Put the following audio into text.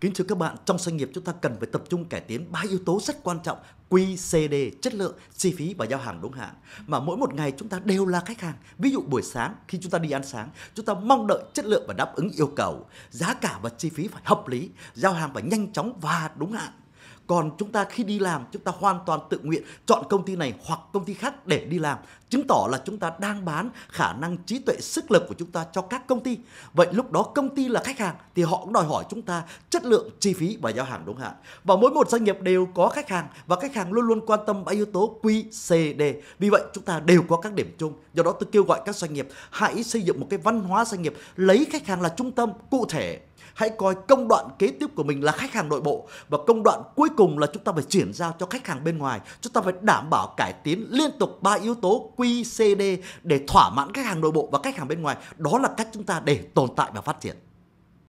Kính thưa các bạn, trong doanh nghiệp chúng ta cần phải tập trung cải tiến ba yếu tố rất quan trọng QCD, chất lượng, chi phí và giao hàng đúng hạn. Mà mỗi một ngày chúng ta đều là khách hàng. Ví dụ buổi sáng khi chúng ta đi ăn sáng, chúng ta mong đợi chất lượng và đáp ứng yêu cầu. Giá cả và chi phí phải hợp lý, giao hàng phải nhanh chóng và đúng hạn còn chúng ta khi đi làm chúng ta hoàn toàn tự nguyện chọn công ty này hoặc công ty khác để đi làm chứng tỏ là chúng ta đang bán khả năng trí tuệ sức lực của chúng ta cho các công ty vậy lúc đó công ty là khách hàng thì họ cũng đòi hỏi chúng ta chất lượng chi phí và giao hàng đúng hạn và mỗi một doanh nghiệp đều có khách hàng và khách hàng luôn luôn quan tâm ba yếu tố Q C D vì vậy chúng ta đều có các điểm chung do đó tôi kêu gọi các doanh nghiệp hãy xây dựng một cái văn hóa doanh nghiệp lấy khách hàng là trung tâm cụ thể hãy coi công đoạn kế tiếp của mình là khách hàng nội bộ và công đoạn cuối cùng là chúng ta phải chuyển giao cho khách hàng bên ngoài chúng ta phải đảm bảo cải tiến liên tục ba yếu tố QCD để thỏa mãn khách hàng nội bộ và khách hàng bên ngoài đó là cách chúng ta để tồn tại và phát triển